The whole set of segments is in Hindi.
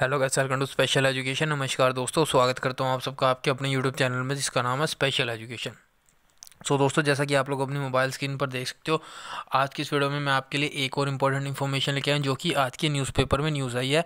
hello guys welcome to special education नमस्कार दोस्तों स्वागत करता हूँ आप सबका आपके अपने यूट्यूब चैनल में जिसका नाम है स्पेशल एजुकेशन सो so, दोस्तों जैसा कि आप लोग अपनी मोबाइल स्क्रीन पर देख सकते हो आज की इस वीडियो में मैं आपके लिए एक और इम्पोर्टेंट इन्फॉर्मेशन लेके आया जो कि आज के न्यूज़पेपर में न्यूज़ आई है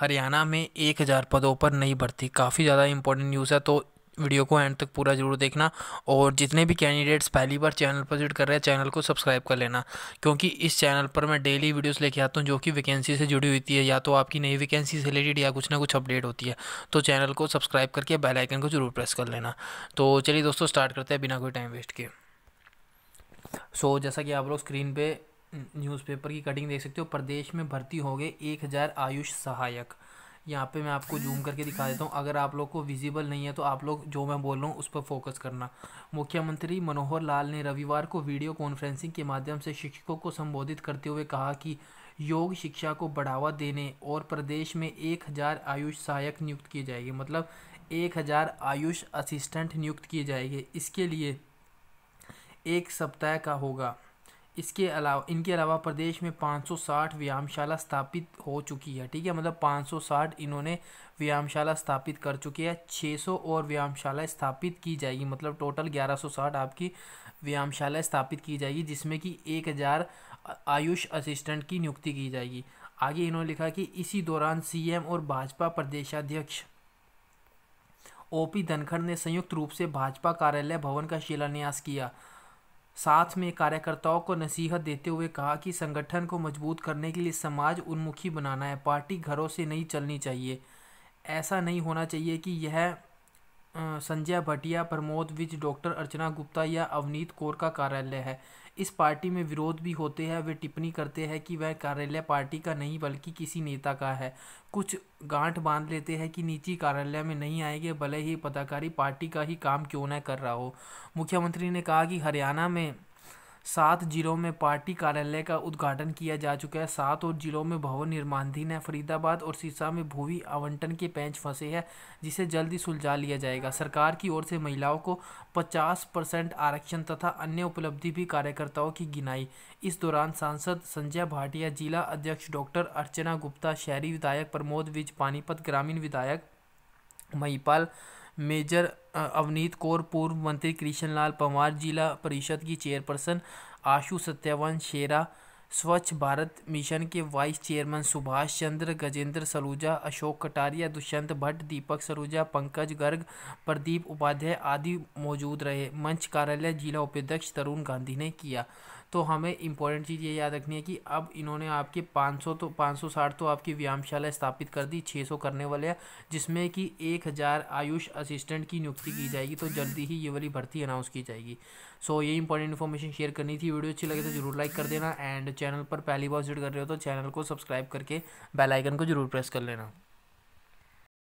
हरियाणा में एक हज़ार पदों पर नई भर्ती काफ़ी ज़्यादा इंपॉर्टेंट न्यूज़ है तो वीडियो को एंड तक पूरा जरूर देखना और जितने भी कैंडिडेट्स पहली बार चैनल पर विजिट कर रहे हैं चैनल को सब्सक्राइब कर लेना क्योंकि इस चैनल पर मैं डेली वीडियोस लेके आता हूँ जो कि वैकेंसी से जुड़ी हुई है या तो आपकी नई वैकेंसी से रिलेटेड या कुछ ना कुछ अपडेट होती है तो चैनल को सब्सक्राइब करके बेलाइकन को जरूर प्रेस कर लेना तो चलिए दोस्तों स्टार्ट करते हैं बिना कोई टाइम वेस्ट के सो so, जैसा कि आप लोग स्क्रीन पर न्यूज़पेपर की कटिंग देख सकते हो प्रदेश में भर्ती हो गए एक हज़ार आयुष सहायक यहाँ पे मैं आपको जूम करके दिखा देता हूँ अगर आप लोग को विजिबल नहीं है तो आप लोग जो मैं बोल रहा हूँ उस पर फोकस करना मुख्यमंत्री मनोहर लाल ने रविवार को वीडियो कॉन्फ्रेंसिंग के माध्यम से शिक्षकों को संबोधित करते हुए कहा कि योग शिक्षा को बढ़ावा देने और प्रदेश में एक हज़ार आयुष सहायक नियुक्त किए जाएंगे मतलब एक हज़ार आयुष असिस्टेंट नियुक्त किए जाएंगे इसके लिए एक सप्ताह का होगा इसके अलावा इनके अलावा प्रदेश में 560 व्यायामशाला स्थापित हो चुकी है ठीक है मतलब 560 इन्होंने व्यायामशाला स्थापित कर चुके हैं 600 और व्यायामशाला स्थापित की जाएगी मतलब टोटल 1160 आपकी व्यायामशाला स्थापित की जाएगी जिसमें कि 1000 आयुष असिस्टेंट की नियुक्ति की जाएगी आगे इन्होंने लिखा कि इसी दौरान सी और भाजपा प्रदेशाध्यक्ष ओ पी धनखड़ ने संयुक्त रूप से भाजपा कार्यालय भवन का शिलान्यास किया साथ में कार्यकर्ताओं को नसीहत देते हुए कहा कि संगठन को मजबूत करने के लिए समाज उन्मुखी बनाना है पार्टी घरों से नहीं चलनी चाहिए ऐसा नहीं होना चाहिए कि यह संजय भटिया प्रमोद विज डॉक्टर अर्चना गुप्ता या अवनीत कौर का कार्यालय है इस पार्टी में विरोध भी होते हैं वे टिप्पणी करते हैं कि वह कार्यालय पार्टी का नहीं बल्कि किसी नेता का है कुछ गांठ बांध लेते हैं कि निजी कार्यालय में नहीं आएंगे भले ही पदाकारी पार्टी का ही काम क्यों न कर रहा हो मुख्यमंत्री ने कहा कि हरियाणा में सात जिलों में पार्टी कार्यालय का उद्घाटन किया जा चुका है सात और जिलों में भवन निर्माणधीन है फरीदाबाद और सिरसा में भूवी आवंटन के पैंच फंसे हैं जिसे जल्दी सुलझा लिया जाएगा सरकार की ओर से महिलाओं को पचास परसेंट आरक्षण तथा अन्य उपलब्धि भी कार्यकर्ताओं की गिनाई इस दौरान सांसद संजय भाटिया जिला अध्यक्ष डॉक्टर अर्चना गुप्ता शहरी विधायक प्रमोद विज पानीपत ग्रामीण विधायक महिपाल मेजर अवनीत कौर पूर्व मंत्री कृष्ण लाल पंवार जिला परिषद की चेयरपर्सन आशु सत्यावन शेरा स्वच्छ भारत मिशन के वाइस चेयरमैन सुभाष चंद्र गजेंद्र सलूजा अशोक कटारिया दुष्यंत भट्ट दीपक सलूजा पंकज गर्ग प्रदीप उपाध्याय आदि मौजूद रहे मंच कार्यालय जिला उपाध्यक्ष तरुण गांधी ने किया तो हमें इंपॉर्टेंट चीज़ ये याद रखनी है कि अब इन्होंने आपके 500 तो 560 तो आपकी व्यायामशाला स्थापित कर दी 600 करने वाले हैं जिसमें कि 1000 आयुष असिस्टेंट की नियुक्ति की जाएगी तो जल्दी ही ये वाली भर्ती अनाउंस की जाएगी सो ये इंपॉर्टेंट इन्फॉर्मेशन शेयर करनी थी वीडियो अच्छी लगे तो जरूर लाइक कर देना एंड चैनल पर पहली बार विजिट कर रहे हो तो चैनल को सब्सक्राइब करके बेलाइकन को जरूर प्रेस कर लेना